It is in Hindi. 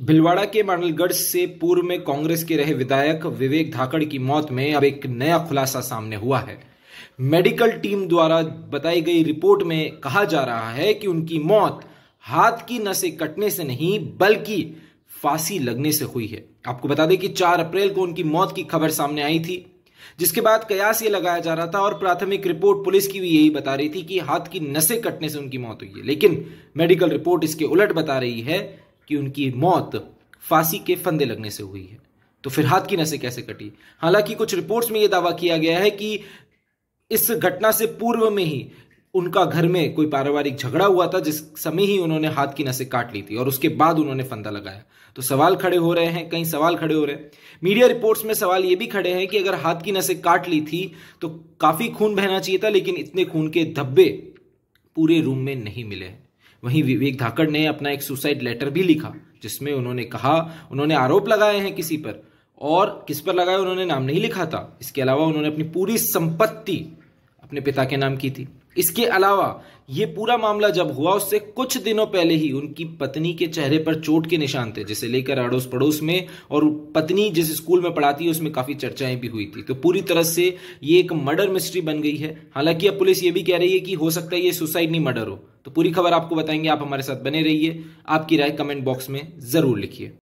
भिलवाड़ा के मानलगढ़ से पूर्व में कांग्रेस के रहे विधायक विवेक धाकड़ की मौत में अब एक नया खुलासा सामने हुआ है मेडिकल टीम द्वारा बताई गई रिपोर्ट में कहा जा रहा है कि उनकी मौत हाथ की नसें कटने से नहीं बल्कि फांसी लगने से हुई है आपको बता दें कि 4 अप्रैल को उनकी मौत की खबर सामने आई थी जिसके बाद कयास ये लगाया जा रहा था और प्राथमिक रिपोर्ट पुलिस की भी यही बता रही थी कि हाथ की नसें कटने से उनकी मौत हुई है लेकिन मेडिकल रिपोर्ट इसके उलट बता रही है कि उनकी मौत फांसी के फंदे लगने से हुई है तो फिर हाथ की नसें कैसे कटी हालांकि कुछ रिपोर्ट्स में यह दावा किया गया है कि इस घटना से पूर्व में ही उनका घर में कोई पारिवारिक झगड़ा हुआ था जिस समय ही उन्होंने हाथ की नसें काट ली थी और उसके बाद उन्होंने फंदा लगाया तो सवाल खड़े हो रहे हैं कई सवाल खड़े हो रहे हैं मीडिया रिपोर्ट्स में सवाल ये भी खड़े हैं कि अगर हाथ की नसें काट ली थी तो काफ़ी खून बहना चाहिए था लेकिन इतने खून के धब्बे पूरे रूम में नहीं मिले हैं वहीं विवेक धाकड़ ने अपना एक सुसाइड लेटर भी लिखा जिसमें उन्होंने कहा उन्होंने आरोप लगाए हैं किसी पर और किस पर लगाए उन्होंने नाम नहीं लिखा था इसके अलावा उन्होंने अपनी पूरी संपत्ति अपने पिता के नाम की थी इसके अलावा ये पूरा मामला जब हुआ उससे कुछ दिनों पहले ही उनकी पत्नी के चेहरे पर चोट के निशान थे जिसे लेकर अड़ोस पड़ोस में और पत्नी जिस स्कूल में पढ़ाती है उसमें काफ़ी चर्चाएं भी हुई थी तो पूरी तरह से ये एक मर्डर मिस्ट्री बन गई है हालांकि अब पुलिस ये भी कह रही है कि हो सकता है ये सुसाइड नहीं मर्डर हो तो पूरी खबर आपको बताएंगे आप हमारे साथ बने रहिए आपकी राय कमेंट बॉक्स में ज़रूर लिखिए